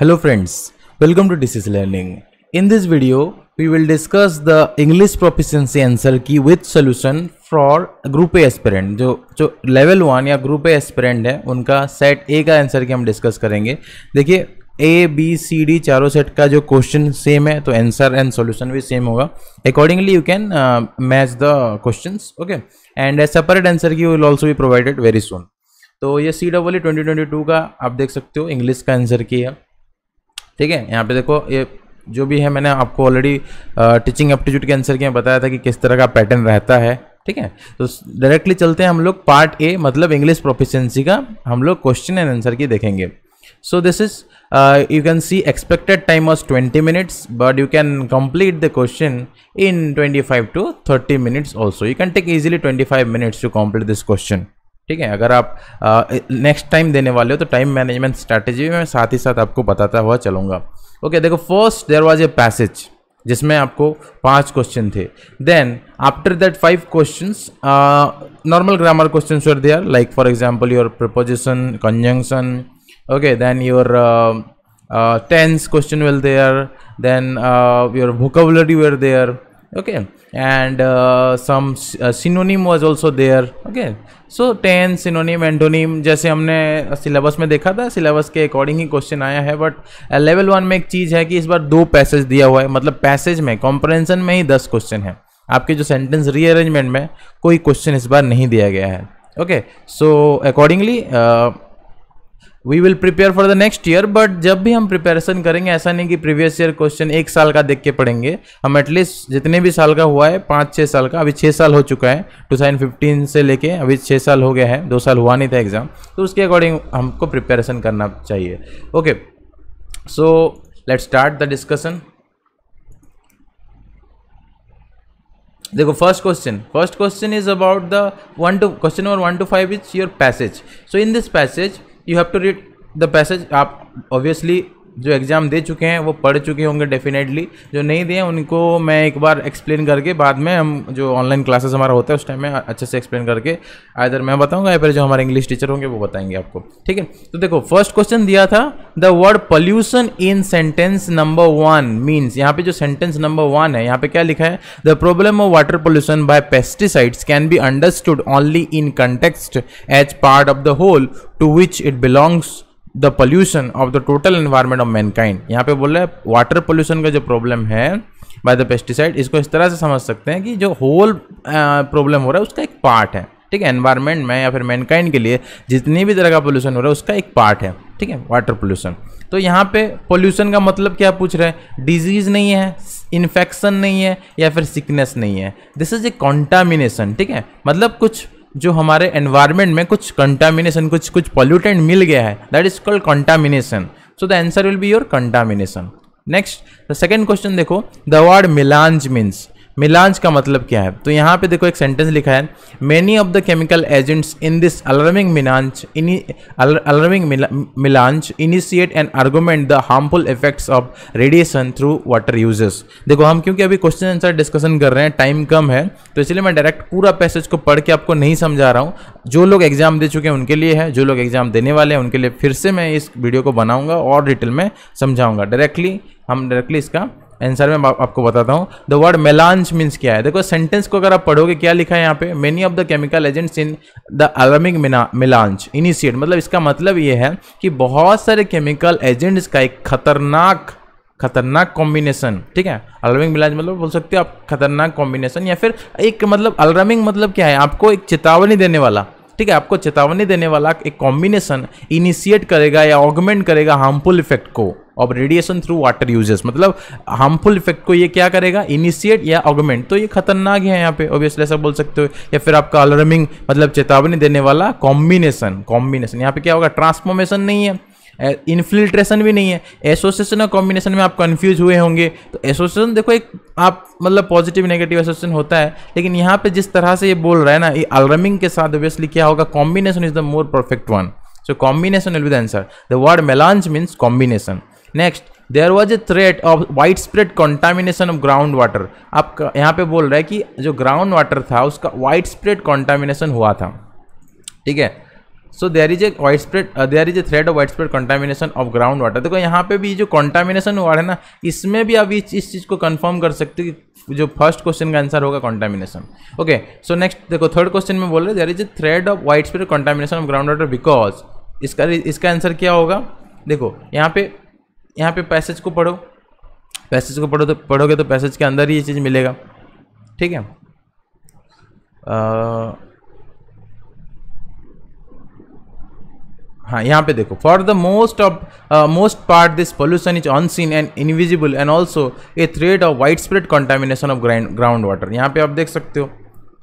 Hello friends, welcome to DCS Learning. In this video, we will discuss the English proficiency answer key with solution for group A aspirant. जो जो level one या group A aspirant है उनका set ए का answer की हम discuss करेंगे देखिए ए बी सी डी चारों सेट का जो क्वेश्चन सेम है तो आंसर एंड solution भी सेम होगा accordingly you can match the question okay and separate answer key will also भी प्रोवाइडेड वेरी सुन तो ये C W twenty twenty two का आप देख सकते हो इंग्लिश का आंसर की है ठीक है यहाँ पे देखो ये जो भी है मैंने आपको ऑलरेडी टीचिंग एप्टीट्यूड के आंसर के बताया था कि किस तरह का पैटर्न रहता है ठीक है तो डायरेक्टली चलते हैं हम लोग पार्ट ए मतलब इंग्लिश प्रोफिशंसी का हम लोग क्वेश्चन एंड आंसर की देखेंगे so this is you can see expected time as twenty minutes but you can complete the question in twenty five to thirty minutes also you can take easily twenty five minutes to complete this question ठीक है अगर आप next time देने वाले हो तो time management strategy में साथ ही साथ आपको बताता हुआ चलूंगा ओके देखो first there was a passage जिसमें आपको पांच क्वेश्चन थे then after that five question normal grammar question were there like for example your preposition conjunction okay then your tense question were there then your vocabulary were there okay and uh, some uh, synonym was also there okay so ten synonym antonym जैसे हमने syllabus में देखा था syllabus के according ही question आया है but level one में एक चीज़ है कि इस बार दो पैसेज दिया हुआ है मतलब पैसेज में कॉम्प्रेंसन में ही दस क्वेश्चन है आपके जो सेंटेंस रीअरेंजमेंट में कोई क्वेश्चन इस बार नहीं दिया गया है okay so accordingly we will prepare for the next year but जब भी हम प्रिपेरेशन करेंगे ऐसा नहीं कि प्रीवियस ईयर क्वेश्चन एक साल का देख के पढ़ेंगे हम एटलीस्ट जितने भी साल का हुआ है पाँच छः साल का अभी छः साल हो चुका है टू थाउजेंड फिफ्टीन से लेके अभी छः साल हो गया है दो साल हुआ नहीं था एग्जाम तो उसके अकॉर्डिंग हमको प्रिपेरेशन करना चाहिए okay so let start the discussion देखो first question first question is about the one two question number one two five is your passage so in this passage you have to read the passage obviously जो exam दे चुके हैं वो पढ़ चुके होंगे definitely जो नहीं दिए उनको मैं एक बार एक्सप्लेन करके बाद में हम जो ऑनलाइन क्लासेस हमारा होता है उस टाइम में अच्छे से एक्सप्लेन करके आइधर मैं बताऊंगा या फिर जो हमारे इंग्लिश टीचर होंगे वो बताएंगे आपको ठीक है तो देखो फर्स्ट क्वेश्चन दिया था the word pollution in sentence number one means यहाँ पे जो सेंटेंस नंबर वन है यहाँ पे क्या लिखा है the problem of water pollution by pesticides can be understood only in context as part of the whole to which it belongs the pollution of the total environment of mankind यहाँ पे बोल रहे हैं वाटर पोल्यूशन का जो problem है by the pesticide इसको इस तरह से समझ सकते हैं कि जो होल प्रॉब्लम हो रहा है उसका एक पार्ट है ठीक है एनवायरमेंट में या फिर मैनकाइंड के लिए जितनी भी तरह का पोल्यूशन हो रहा है उसका एक पार्ट है ठीक है वाटर पोल्यूशन तो यहाँ पे पोल्यूशन का मतलब क्या पूछ रहे हैं डिजीज नहीं है इन्फेक्शन नहीं है या फिर सिकनेस नहीं है दिस इज ए कॉन्टामिनेशन ठीक है मतलब कुछ जो हमारे एनवायरमेंट में कुछ कंटामिनेशन कुछ कुछ पॉल्यूटेंट मिल गया है that is called contamination so the answer will be your contamination next the second question देखो the word melange means melange का मतलब क्या है तो यहाँ पे देखो एक सेंटेंस लिखा है many of the chemical agents in this alarming in alarming melange initiate and argument the harmful effects of radiation through water uses देखो हम क्योंकि अभी क्वेश्चन आंसर डिस्कशन कर रहे हैं टाइम कम है तो इसलिए मैं डायरेक्ट पूरा पैसेज को पढ़ के आपको नहीं समझा रहा हूँ जो लोग एग्जाम दे चुके हैं उनके लिए है जो लोग एग्जाम देने वाले हैं उनके लिए फिर से मैं इस वीडियो को बनाऊंगा और डिटेल में समझाऊंगा डायरेक्टली हम डायरेक्टली इसका आंसर में आपको बताता हूँ द वर्ड मेलांच मीन्स क्या है देखो सेंटेंस को अगर आप पढ़ोगे क्या लिखा है यहाँ पे many of the chemical agents in the alarming melange initiate मतलब इसका मतलब ये है कि बहुत सारे केमिकल एजेंट्स का एक खतरनाक खतरनाक कॉम्बिनेशन ठीक है अलार्मिंग मिलाज मतलब बोल सकते हो आप खतरनाक कॉम्बिनेशन या फिर एक मतलब अलार्मिंग मतलब क्या है आपको एक चेतावनी देने वाला ठीक है आपको चेतावनी देने वाला एक कॉम्बिनेशन इनिशिएट करेगा या ऑगमेंट करेगा हार्मफुल इफेक्ट को और रेडिएशन थ्रू वाटर यूजेस मतलब हार्मफुल इफेक्ट को ये क्या करेगा इनिशिएट या ऑगमेंट तो ये खतरनाक है यहाँ पे ऑब्वियसली ऐसा बोल सकते हो या फिर आपका अलर्मिंग मतलब चेतावनी देने वाला कॉम्बिनेशन कॉम्बिनेशन यहाँ पे क्या होगा ट्रांसफॉर्मेशन नहीं है इन्फिल्ट्रेशन भी नहीं है एसोसिएशन और कॉम्बिनेशन में आप कन्फ्यूज हुए होंगे तो एसोसिएशन देखो एक आप मतलब पॉजिटिव नेगेटिव एसोसिएशन होता है लेकिन यहाँ पे जिस तरह से ये बोल रहा है ना ये अलरमिंग के साथ ऑब्वियसली क्या होगा combination is the more perfect one so combination will be the answer the word melange means combination next there was a threat of wide spread contamination of ground water आप यहाँ पे बोल रहे हैं कि जो ग्राउंड वाटर था उसका वाइड स्प्रेड कॉन्टामिनेशन हुआ था ठीक है so there is a wide spread there is a thread of wide spread contamination of ground water देखो यहाँ पे भी जो कॉन्टामिनेशन हुआ है ना इसमें भी आप इस चीज़ को कन्फर्म कर सकते हो कि जो फर्स्ट क्वेश्चन का आंसर होगा कॉन्टामिनेशन ओके सो नेक्स्ट देखो थर्ड क्वेश्चन में बोल रहे there is a thread of wide spread contamination of ground water because इसका इसका आंसर क्या होगा देखो यहाँ पे यहाँ पे पैसेज को पढ़ो पैसेज को पढ़ो तो पढ़ोगे तो पैसेज के अंदर ही ये चीज़ मिलेगा ठीक है हाँ यहाँ पे देखो for the most of most part this pollution is unseen and invisible and also a thread of wide spread contamination of ground water यहाँ पे आप देख सकते हो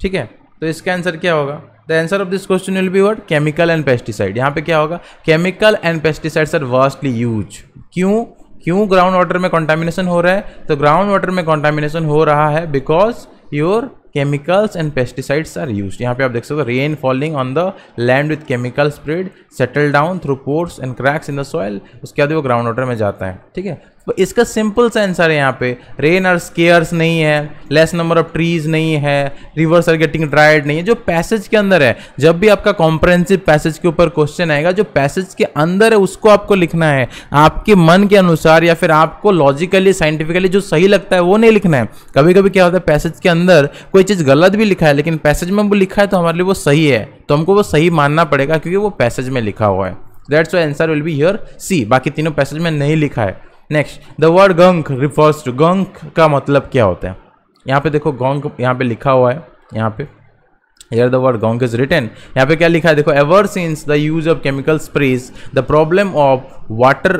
ठीक है तो इसका आंसर क्या होगा the answer of this question will be what chemical and pesticide यहाँ पे क्या होगा chemical and pesticides are vastly use क्यों क्यों ग्राउंड वाटर में कॉन्टामिनेशन हो रहा है तो ग्राउंड वाटर में कॉन्टामिनेशन हो रहा है because your chemicals and pesticides are use यहाँ पे आप देख सकते हो rain falling on the land with chemical spread settle down through pores and cracks in the soil उसके बाद वो ग्राउंड वाटर में जाता है ठीक है इसका सिंपल सा आंसर है यहाँ पे रेन और स्केयर्स नहीं है लेस नंबर ऑफ ट्रीज नहीं है रिवर्स आर गेटिंग ड्राइड नहीं है जो पैसेज के अंदर है जब भी आपका कॉम्प्रहेंसिव पैसेज के ऊपर क्वेश्चन आएगा जो पैसेज के अंदर है उसको आपको लिखना है आपके मन के अनुसार या फिर आपको लॉजिकली साइंटिफिकली जो सही लगता है वो नहीं लिखना है कभी कभी क्या होता है पैसेज के अंदर कोई चीज़ गलत भी लिखा है लेकिन पैसेज में वो लिखा है तो हमारे लिए वो सही है तो हमको वो सही मानना पड़ेगा क्योंकि वो पैसेज में लिखा हुआ है दैट्स वो answer will be here C बाकी तीनों पैसेज में नहीं लिखा है next the word gunk refers to gunk का मतलब क्या होता है यहाँ पे देखो गंक यहाँ पे लिखा हुआ है यहाँ पे here the word gunk is return यहाँ पे क्या लिखा है देखो ever since the use of chemical sprays the problem of water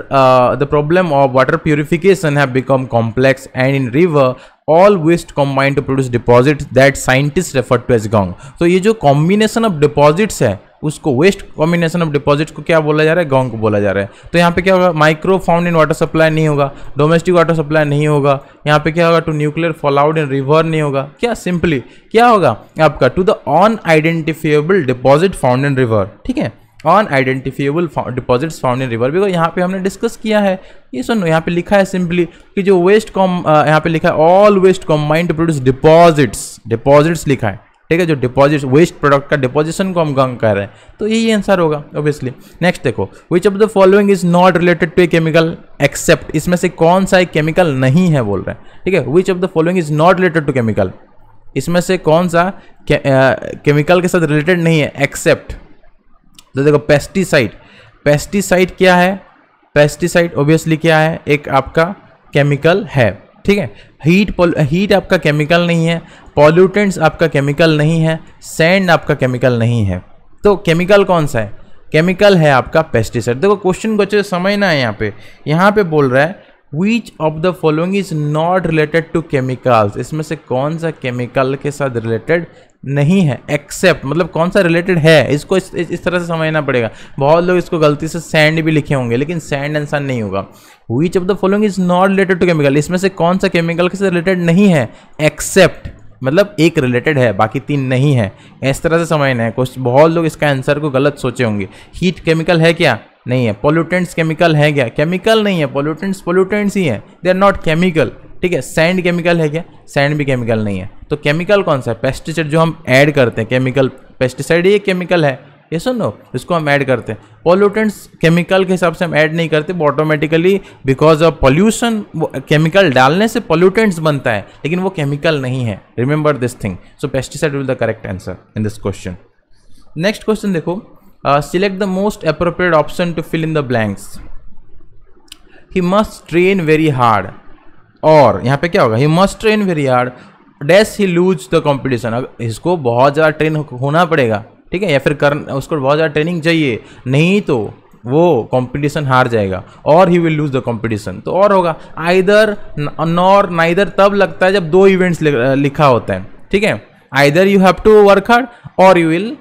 the problem of water purification have become complex and in river all waste combined to produce deposit that scientist refer to as gunk तो ये जो combination of deposits है उसको waste combination of deposit को क्या बोला जा रहा है गाँव को बोला जा रहा है तो यहाँ पे क्या होगा micro found in water supply नहीं होगा डोमेस्टिक वाटर सप्लाई नहीं होगा यहाँ पे क्या होगा to nuclear out in river नहीं होगा क्या सिंपली क्या होगा आपका to the on identifiable deposit found in river ठीक है on identifiable deposits found in river because यहाँ पे हमने डिस्कस किया है ये सुनो यहाँ पे लिखा है सिंपली कि जो वेस्ट कॉम यहाँ पे लिखा है all waste combined produce deposits deposits लिखा है ठीक है जो डिपॉजिट वेस्ट प्रोडक्ट का डिपोजिशन को हम गंग कह रहे हैं तो यही आंसर होगा ऑब्वियसली नेक्स्ट देखो which of the following is not related to a chemical except इसमें से कौन सा एक केमिकल नहीं है बोल रहे हैं ठीक है which of the following is not related to chemical इसमें से कौन सा केमिकल के साथ रिलेटेड नहीं है एक्सेप्ट तो देखो पेस्टिसाइड पेस्टिसाइड क्या है पेस्टिसाइड ऑब्वियसली क्या है एक आपका केमिकल है ठीक है हीट हीट आपका केमिकल नहीं है पॉल्यूटेंट्स आपका केमिकल नहीं है सैंड आपका केमिकल नहीं है तो केमिकल कौन सा है केमिकल है आपका पेस्टिसाइड देखो क्वेश्चन को अच्छे से समझना है यहाँ पे यहाँ पे बोल रहा है which of the following is not related to chemicals इसमें से कौन सा केमिकल के साथ रिलेटेड नहीं है एक्सेप्ट मतलब कौन सा रिलेटेड है इसको इस, इस, तरह से समझना पड़ेगा बहुत लोग इसको गलती से सैंड भी लिखे होंगे लेकिन सैंड आंसर नहीं होगा which of the following is not related to chemical इसमें से कौन सा केमिकल के साथ रिलेटेड नहीं है एक्सेप्ट मतलब एक रिलेटेड है बाकी तीन नहीं है इस तरह से समझना है कुछ बहुत लोग इसका आंसर को गलत सोचे होंगे हीट केमिकल है क्या नहीं है पोल्यूटेंट्स केमिकल है क्या केमिकल नहीं है पोल्यूटेंट्स पोल्यूटेंट्स ही हैं दे आर नॉट केमिकल ठीक है सैंड केमिकल है क्या सैंड भी केमिकल नहीं है तो केमिकल कौन सा है पेस्टिसाइड जो हम ऐड करते हैं केमिकल पेस्टिसाइड ये केमिकल है ये सुन लो इसको हम ऐड करते हैं पॉल्यूटेंट्स केमिकल के हिसाब से हम ऐड नहीं करते वो ऑटोमेटिकली बिकॉज ऑफ पॉल्यूशन वो केमिकल डालने से पॉल्यूटेंट्स बनता है लेकिन वो केमिकल नहीं है remember this thing so pesticide will the correct answer in this question next question देखो select the most appropriate option to fill in the blanks he must train very hard और यहाँ पे क्या होगा he must train very hard dash he lose the competition इसको बहुत ज़्यादा train होना पड़ेगा ठीक है या फिर कर उसको बहुत ज़्यादा ट्रेनिंग चाहिए नहीं तो वो कंपटीशन हार जाएगा और he will lose the competition तो और होगा आइदर नॉर नाइदर तब लगता है जब दो इवेंट्स लिखा होता है ठीक है either you have to work hard और यू विल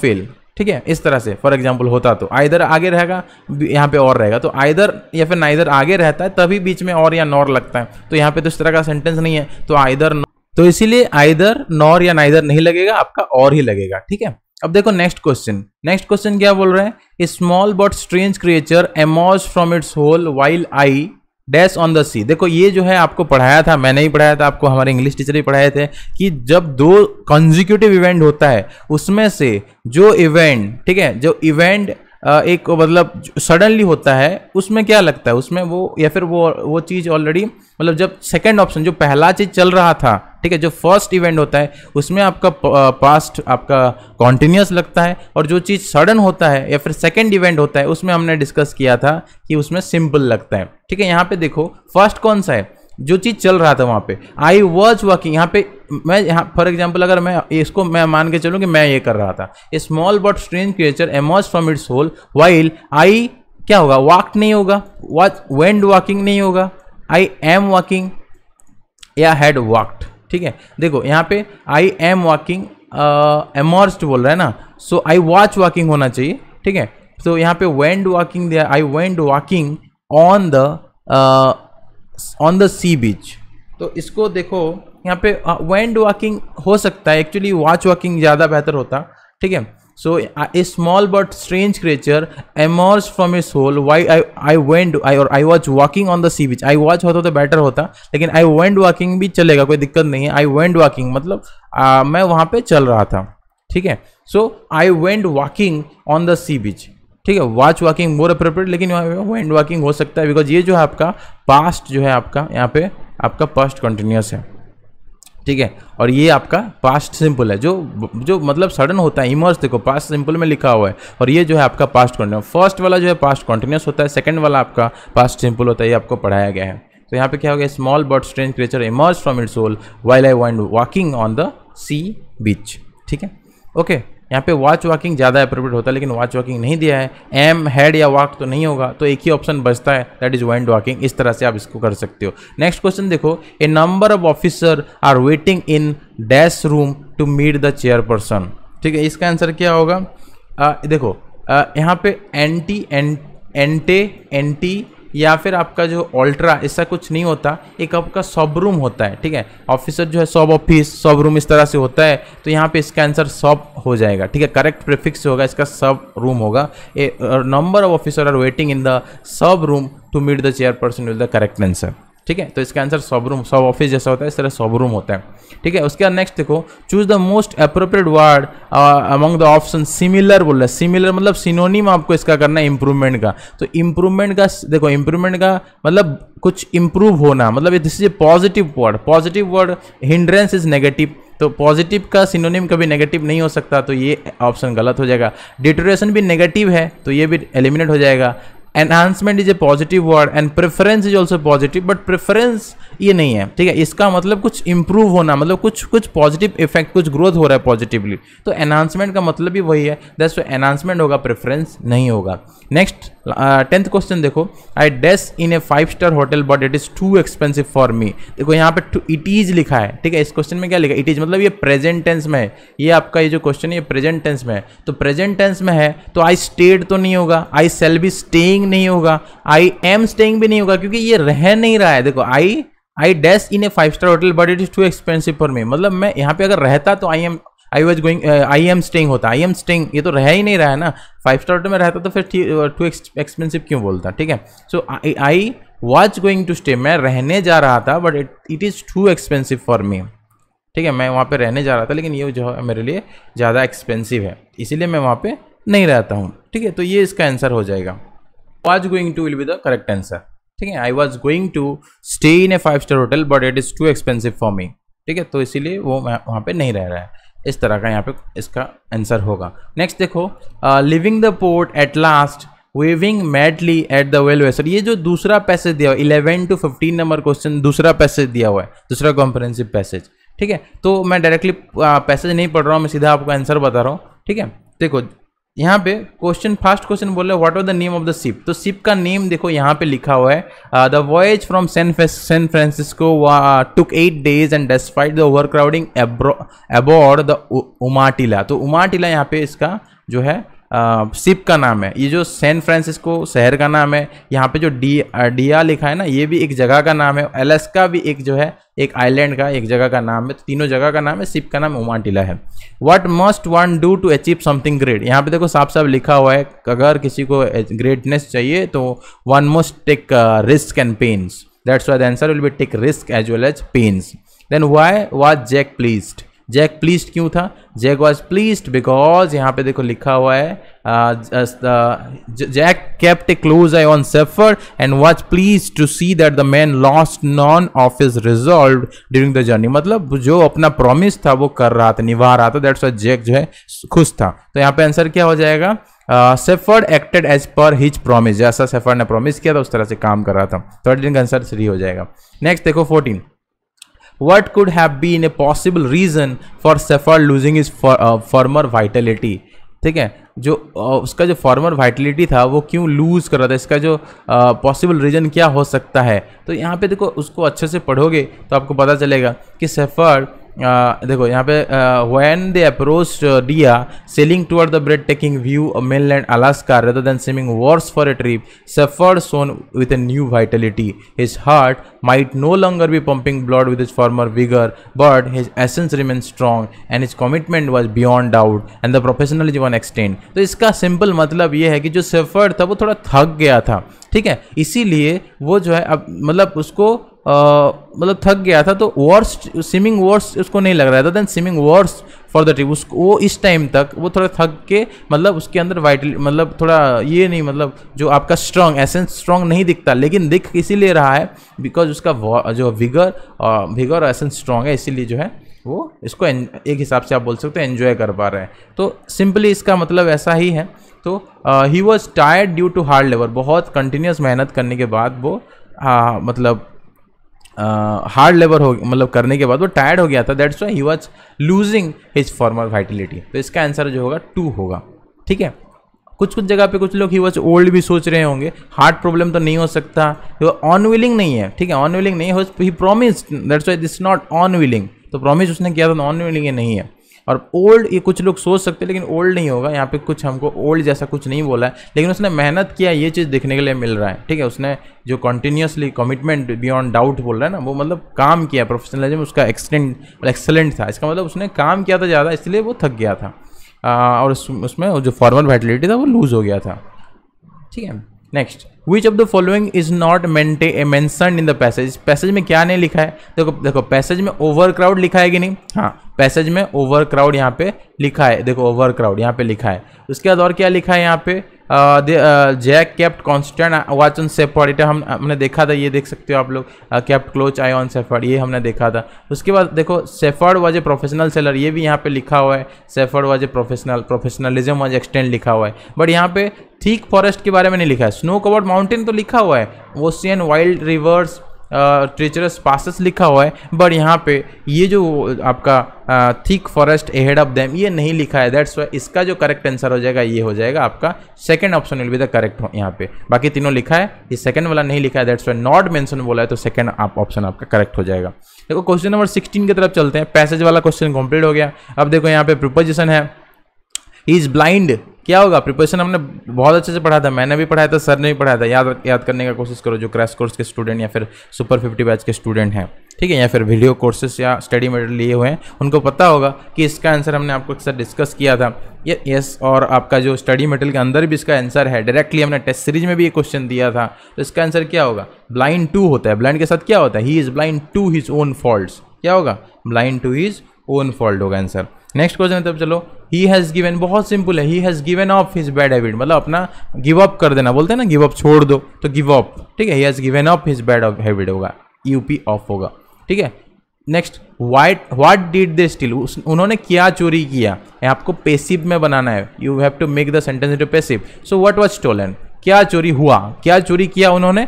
फेल ठीक है इस तरह से फॉर एग्जाम्पल होता तो आइधर आगे रहेगा यहाँ पे और रहेगा तो आइधर या फिर नाइधर आगे रहता है तभी बीच में और या नॉर लगता है तो यहाँ पे तो इस तरह का सेंटेंस नहीं है तो आइधर तो इसीलिए आइधर नॉर या नाइधर नहीं लगेगा आपका और ही लगेगा ठीक है अब देखो नेक्स्ट क्वेश्चन नेक्स्ट क्वेश्चन क्या बोल रहे हैं small but strange creature emerges from its hole while I dash on the sea देखो ये जो है आपको पढ़ाया था मैंने ही पढ़ाया था आपको हमारे इंग्लिश टीचर ही पढ़ाए थे कि जब दो कंजिक्यूटिव इवेंट होता है उसमें से जो इवेंट ठीक है जो इवेंट एक मतलब सडनली होता है उसमें क्या लगता है उसमें वो या फिर वो वो चीज़ ऑलरेडी मतलब जब सेकंड ऑप्शन जो पहला चीज़ चल रहा था ठीक है जो फर्स्ट इवेंट होता है उसमें आपका पास्ट आपका कॉन्टिन्यूस लगता है और जो चीज़ सडन होता है या फिर सेकंड इवेंट होता है उसमें हमने डिस्कस किया था कि उसमें सिंपल लगता है ठीक है यहाँ पे देखो फर्स्ट कौन सा है जो चीज़ चल रहा था वहाँ पे आई वॉज वर्किंग यहाँ पे मैं यहाँ फॉर एग्जाम्पल अगर मैं इसको मैं मान के चलूँ कि मैं ये कर रहा था a small but strange creature emerges from its hole while I क्या होगा वॉक नहीं होगा वॉच वेंड वॉकिंग नहीं होगा आई एम वॉकिंग या हैड वॉकड ठीक है देखो यहाँ पे आई एम वॉकिंग एमॉर्स्ड बोल रहा है ना सो आई वॉच वॉकिंग होना चाहिए ठीक है तो यहाँ पे वेंड वॉकिंग दिया I went walking on the on the sea beach तो इसको देखो यहाँ पे वैंड uh, वॉकिंग हो सकता है एक्चुअली वॉच वॉकिंग ज़्यादा बेहतर होता ठीक है so a small but strange creature emerges from a soul while I I went I और I watch walking on the sea beach I watch होता तो बेटर होता लेकिन आई वेंड वॉकिंग भी चलेगा कोई दिक्कत नहीं है आई वेंट वॉकिंग मतलब मैं वहाँ पे चल रहा था ठीक है so I went walking on the sea beach ठीक है वॉच वॉकिंग मोर अप्रोप्रिएट लेकिन वो एंड वॉकिंग हो सकता है बिकॉज ये जो है आपका पास्ट जो है आपका यहाँ पे आपका पास्ट कंटिन्यूस है ठीक है और ये आपका पास्ट सिंपल है जो जो मतलब सडन होता है इमर्स देखो पास्ट सिंपल में लिखा हुआ है और ये जो है आपका पास्ट कंटिन्यूस फर्स्ट वाला जो है पास्ट कंटिन्यूस होता है सेकंड वाला आपका पास्ट सिंपल होता है ये आपको पढ़ाया गया है तो यहाँ पे क्या हो गया small but strange creature emerges from its soul while I went walking on the sea beach ठीक है ओके यहाँ पे वॉच वॉकिंग ज़्यादा अप्रोप्रिएट होता है लेकिन वॉच वॉकिंग नहीं दिया है एम हेड या वॉक तो नहीं होगा तो एक ही ऑप्शन बचता है दैट इज वाइंड वॉकिंग इस तरह से आप इसको कर सकते हो नेक्स्ट क्वेश्चन देखो a number of officer are waiting in dash room to meet the chairperson ठीक है इसका आंसर क्या होगा आ, देखो आ, यहाँ पे एंटी एंटे एंटी या फिर आपका जो अल्ट्रा ऐसा कुछ नहीं होता एक आपका सब रूम होता है ठीक है ऑफिसर जो है सब ऑफिस सब रूम इस तरह से होता है तो यहाँ पे इसका आंसर सब हो जाएगा ठीक है करेक्ट प्रिफिक्स होगा इसका सब रूम होगा a number of officer are waiting in the sub room to meet the chair person will the correct answer ठीक है तो इसका आंसर सब रूम सब ऑफिस जैसा होता है इस तरह सब रूम होता है ठीक है उसके बाद नेक्स्ट देखो choose the most appropriate word among the option similar बोल रहे हैं सिमिलर मतलब सिनोनिम आपको इसका करना है इंप्रूवमेंट का तो इंप्रूवमेंट का देखो इंप्रूवमेंट का मतलब कुछ इंप्रूव होना मतलब this is a positive word positive word hindrance is negative तो पॉजिटिव का सिनोनिम कभी नेगेटिव नहीं हो सकता तो ये ऑप्शन गलत हो जाएगा डिटोरेशन भी नेगेटिव है तो ये भी एलिमिनेट हो जाएगा enhancement is a positive word and preference is also positive but preference ये नहीं है ठीक है इसका मतलब कुछ इंप्रूव होना मतलब कुछ कुछ पॉजिटिव इफेक्ट कुछ ग्रोथ हो रहा है पॉजिटिवली तो एनहांसमेंट का मतलब भी वही है दैट्स तो एनहांसमेंट होगा प्रेफरेंस नहीं होगा नेक्स्ट टेंथ क्वेश्चन देखो I dash in a five star hotel but it is too expensive for me देखो यहाँ पे इट इज़ लिखा है ठीक है इस क्वेश्चन में क्या लिखा इट इज़ मतलब ये प्रेजेंट टेंस में है ये आपका ये जो क्वेश्चन है ये प्रेजेंट टेंस में है तो प्रेजेंट टेंस में है तो आई स्टेड तो नहीं होगा I shall be staying staying नहीं होगा आई एम स्टेइंग भी नहीं होगा क्योंकि ये रह नहीं रहा है देखो I I dash in a five star hotel but it is too expensive for me मतलब मैं यहाँ पे अगर रहता तो I am I was going I am staying होता आई एम स्टेइंग ये तो रह ही नहीं रहा है ना फाइव स्टार होटल में रहता तो फिर टू एक्सपेंसिव uh, क्यों बोलता ठीक है so I was going to stay मैं रहने जा रहा था but it is too expensive for me ठीक है मैं वहाँ पे रहने जा रहा था लेकिन ये जो है मेरे लिए ज़्यादा एक्सपेंसिव है इसीलिए मैं वहाँ पे नहीं रहता हूँ ठीक है तो ये इसका आंसर हो जाएगा was going to will be the correct answer ठीक है I was going to stay in a five star hotel but it is too expensive for me ठीक है तो इसीलिए वो वहाँ पे नहीं रह रहा है इस तरह का यहाँ पे इसका आंसर होगा नेक्स्ट देखो living the port at last waving madly at the well wisher ये जो दूसरा पैसेज दिया हुआ eleven to fifteen number question दूसरा पैसेज दिया हुआ है दूसरा कॉम्प्रेंसिव पैसेज ठीक है तो मैं डायरेक्टली पैसेज uh, नहीं पढ़ रहा हूँ मैं सीधा आपको आंसर बता रहा हूँ ठीक है देखो यहाँ पे क्वेश्चन फर्स्ट क्वेश्चन बोल रहे what are the name of the ship तो शिप का नेम देखो यहाँ पे लिखा हुआ है the voyage from San Francisco took eight days and despite the over crowding aboard the Umatilla तो उमाटिला यहाँ पे इसका जो है सिप का नाम है ये जो सैन फ्रांसिस्को शहर का नाम है यहाँ पे जो डी डिया लिखा है ना ये भी एक जगह का नाम है एलेस्का भी एक जो है एक आइलैंड का एक जगह का नाम है तो तीनों जगह का नाम है सिप का नाम ओमाटिला है what must one do to achieve something great यहाँ पे देखो साफ साफ लिखा हुआ है अगर किसी को ग्रेटनेस चाहिए तो one must take risk and pains that's why the answer will be take risk as well as pains then why was Jack pleased Jack please क्यों था जैक वॉज प्लीज बिकॉज यहाँ पे देखो लिखा हुआ है Jack kept a close eye on Shepard and was please to see that the man lost none of his resolve during the journey मतलब जो अपना प्रॉमिस था वो कर रहा था निभा रहा था दैट्स जैक जो है खुश था तो यहाँ पे आंसर क्या हो जाएगा Shepard acted as per his promise जैसा सेफर्ड ने प्रॉमिस किया था उस तरह से काम कर रहा था थर्टीन का आंसर सही हो जाएगा नेक्स्ट देखो fourteen What could have been a possible reason for Sephard losing his for, uh, former vitality? ठीक है जो uh, उसका जो फॉर्मर वाइटलिटी था वो क्यों लूज़ कर रहा था इसका जो पॉसिबल uh, रीज़न क्या हो सकता है तो यहाँ पे देखो उसको अच्छे से पढ़ोगे तो आपको पता चलेगा कि सेफर्ड देखो यहाँ पे when they approach Dyea sailing toward the breathtaking view main land Alaska rather than seeming worse for a trip Shepard shone with a new vitality his heart might no longer be pumping blood with his former vigour but his essence remain strong and his commitment was beyond doubt and the professional one extend तो इसका simple मतलब ये है कि जो shepherd था वो थोड़ा थक गया था ठीक है इसीलिए वो जो है अब मतलब उसको मतलब थक गया था तो वर्स स्विमिंग वर्स उसको नहीं लग रहा था then swimming worse for the trip उसको वो इस टाइम तक वो थोड़ा थक के मतलब उसके अंदर वाइट मतलब थोड़ा ये नहीं मतलब जो आपका स्ट्रांग एसेंस स्ट्रांग नहीं दिखता लेकिन दिख इसीलिए रहा है बिकॉज उसका जो विगर विगर और एसेंस स्ट्रांग है इसीलिए जो है वो इसको एक हिसाब से आप बोल सकते हो एन्जॉय कर पा रहे हैं तो सिंपली इसका मतलब ऐसा ही है तो he was tired due to hard labour बहुत कंटिन्यूस मेहनत करने के बाद वो आ, मतलब हार्ड लेबर हो मतलब करने के बाद वो टायर्ड हो गया था that's why he was losing his former vitality तो इसका आंसर जो होगा टू होगा ठीक है कुछ कुछ जगह पे कुछ लोग ही वॉज ओल्ड भी सोच रहे होंगे हार्ट प्रॉब्लम तो नहीं हो सकता वो विलिंग नहीं है ठीक है विलिंग नहीं है he promise that's why this not willing तो प्रॉमिस उसने किया था ऑनविलिंग तो नहीं है और ओल्ड ये कुछ लोग सोच सकते हैं लेकिन ओल्ड नहीं होगा यहाँ पे कुछ हमको ओल्ड जैसा कुछ नहीं बोला है लेकिन उसने मेहनत किया ये चीज़ देखने के लिए मिल रहा है ठीक है उसने जो कंटिन्यूसली कमिटमेंट बियॉन्ड डाउट बोल रहा है ना वो मतलब काम किया प्रोफेशनलिज्म उसका एक्सटेंट एक्सलेंट था इसका मतलब उसने काम किया था ज़्यादा इसलिए वो थक गया था आ, और उसमें जो फॉर्मल वाइटलिटी था वो लूज़ हो गया था ठीक है next which of the following is not mention in the passage passage में क्या नहीं लिखा है देखो देखो पैसेज में ओवर क्राउड लिखा है कि नहीं हाँ पैसेज में ओवर क्राउड यहाँ पे लिखा है देखो ओवर क्राउड यहाँ पे लिखा है उसके बाद और क्या लिखा है यहाँ पे Jack kept constant watch on Shepard इटा हम हमने देखा था ये देख सकते हो आप लोग kept close eye on Shepard ये हमने देखा था उसके बाद देखो Shepard was a professional sailor ये भी यहाँ पे लिखा हुआ है Shepard was a professional professionalism was extend लिखा हुआ है बट यहाँ पे थीक फॉरेस्ट के बारे में नहीं लिखा है स्नो कवर्ड माउंटेन तो लिखा हुआ है ocean wild rivers treacherous passes लिखा हुआ है बट यहाँ पे ये जो आपका thick forest ahead of them ये नहीं लिखा है दैट्स वाई इसका जो करेक्ट आंसर हो जाएगा ये हो जाएगा आपका second option will be the correct यहाँ पे बाकी तीनों लिखा है ये सेकंड वाला नहीं लिखा है दैट्स वाई नॉट मैंशन बोला है तो सेकंड आप ऑप्शन आपका करेक्ट हो जाएगा देखो क्वेश्चन नंबर सिक्सटीन की तरफ चलते हैं पैसेज वाला क्वेश्चन कंप्लीट हो गया अब देखो यहाँ पे प्रिपोजिशन है इज ब्लाइंड क्या होगा प्रिपरेशन हमने बहुत अच्छे से पढ़ा था मैंने भी पढ़ाया था सर ने भी पढ़ाया था याद याद करने का कोशिश करो जो क्रैश कोर्स के स्टूडेंट या फिर सुपर फिफ्टी बैच के स्टूडेंट हैं ठीक है या फिर वीडियो कोर्सेस या स्टडी मेटेरियल लिए हुए हैं उनको पता होगा कि इसका आंसर हमने आपको सर डिस्कस किया था ये यस और आपका जो स्टडी मटेरियल के अंदर भी इसका आंसर है डायरेक्टली हमने टेस्ट सीरीज में भी ये क्वेश्चन दिया था तो इसका आंसर क्या होगा ब्लाइंड टू होता है ब्लाइंड के साथ क्या होता है he is blind to his own fault क्या होगा blind to his own fault होगा आंसर नेक्स्ट क्वेश्चन है तब चलो ही हैज़ गिवन बहुत सिंपल है he has given off his bad habit मतलब अपना गिव अप कर देना बोलते हैं ना गिव अप छोड़ दो तो गिव अप ठीक है he has given off his bad habit होगा यू पी ऑफ होगा ठीक है next white what did they steal उन्होंने क्या चोरी किया आपको पेसिव में बनाना है you have to make the sentence to passive so what was stolen क्या चोरी हुआ क्या चोरी किया उन्होंने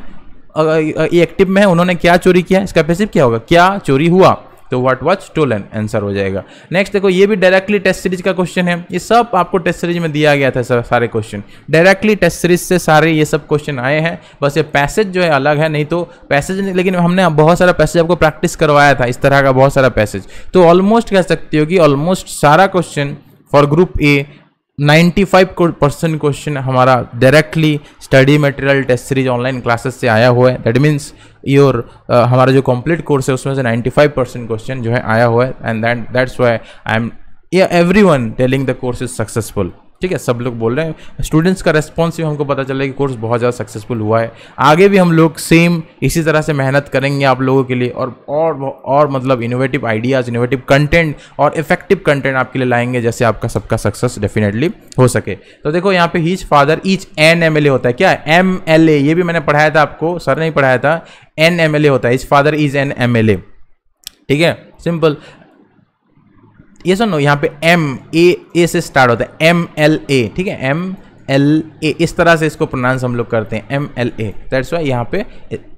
एक्टिव में है उन्होंने क्या चोरी किया इसका पेसिव क्या होगा क्या चोरी हुआ तो व्हाट वॉज स्टोलन आंसर हो जाएगा नेक्स्ट देखो ये भी डायरेक्टली टेस्ट सीरीज का क्वेश्चन है ये सब आपको टेस्ट सीरीज में दिया गया था सर सारे क्वेश्चन डायरेक्टली टेस्ट सीरीज से सारे ये सब क्वेश्चन आए हैं बस ये पैसेज जो है अलग है नहीं तो पैसेज लेकिन हमने बहुत सारा पैसेज आपको प्रैक्टिस करवाया था इस तरह का बहुत सारा पैसेज तो ऑलमोस्ट कह सकती हो कि ऑलमोस्ट सारा question for group A 95 percent question हमारा directly study material test series online classes से आया हुआ है दैट मीन्स योर हमारा जो कंप्लीट कोर्स है उसमें से 95 परसेंट क्वेश्चन जो है आया हुआ है and that that's why I am every one telling the course is successful ठीक है सब लोग बोल रहे हैं स्टूडेंट्स का रेस्पॉन्स भी हमको पता चला कि कोर्स बहुत ज़्यादा सक्सेसफुल हुआ है आगे भी हम लोग सेम इसी तरह से मेहनत करेंगे आप लोगों के लिए और और और मतलब इनोवेटिव आइडियाज़ इनोवेटिव कंटेंट और इफेक्टिव कंटेंट आपके लिए लाएंगे जैसे आपका सबका सक्सेस डेफिनेटली हो सके तो देखो यहाँ पे हीच फादर ईच एन एम होता है क्या एम एल ए ये भी मैंने पढ़ाया था आपको सर नहीं पढ़ाया था एन एम एल ए होता है his father is an M L A ठीक है सिंपल ये सुनो यहाँ पे एम ए ए से स्टार्ट होता है एम एल ए ठीक है एम एल ए इस तरह से इसको प्रोनाउंस हम लोग करते हैं M L A that's why यहाँ पे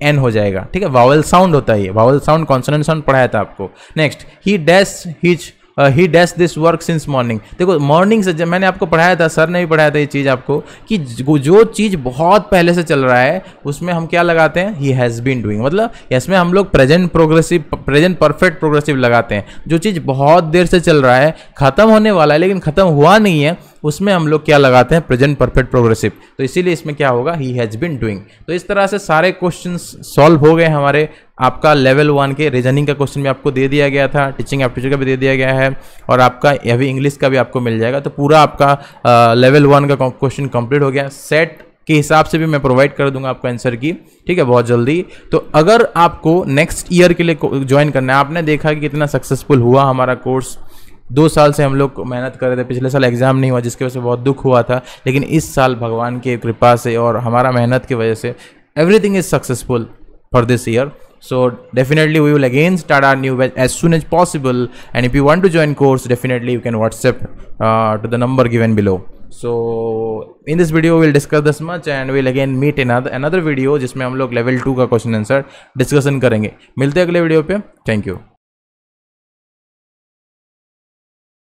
एन हो जाएगा ठीक है वावल साउंड होता है ये वावल साउंड कॉन्सोनेंट साउंड पढ़ाया था आपको next he dash his he dash this work since morning देखो मॉर्निंग से जब मैंने आपको पढ़ाया था सर ने भी पढ़ाया था ये चीज़ आपको कि जो चीज़ बहुत पहले से चल रहा है उसमें हम क्या लगाते हैं ही हैज़ बीन डूइंग मतलब इसमें हम लोग present progressive present perfect progressive लगाते हैं जो चीज़ बहुत देर से चल रहा है ख़त्म होने वाला है लेकिन ख़त्म हुआ नहीं है उसमें हम लोग क्या लगाते हैं प्रेजेंट परफेक्ट प्रोग्रेसिव तो इसीलिए इसमें क्या होगा ही हैज़ बिन डूइंग तो इस तरह से सारे क्वेश्चन सॉल्व हो गए हमारे आपका लेवल वन के रीजनिंग का क्वेश्चन भी आपको दे दिया गया था टीचिंग एप्टीट्यूड का भी दे दिया गया है और आपका अभी इंग्लिश का भी आपको मिल जाएगा तो पूरा आपका लेवल वन का क्वेश्चन कंप्लीट हो गया सेट के हिसाब से भी मैं प्रोवाइड कर दूंगा आपको आंसर की ठीक है बहुत जल्दी तो अगर आपको नेक्स्ट ईयर के लिए ज्वाइन करना है आपने देखा कि कितना सक्सेसफुल हुआ हमारा कोर्स दो साल से हम लोग मेहनत कर रहे थे पिछले साल एग्ज़ाम नहीं हुआ जिसकी वजह से बहुत दुख हुआ था लेकिन इस साल भगवान की कृपा से और हमारा मेहनत की वजह से everything is successful for this year so definitely we will again start our new batch as soon as possible and if you want to join course definitely you can WhatsApp to the number given below so in this video will discuss this much and will again meet in another video जिसमें हम लोग level two का question answer discussion करेंगे मिलते हैं अगले video पे thank you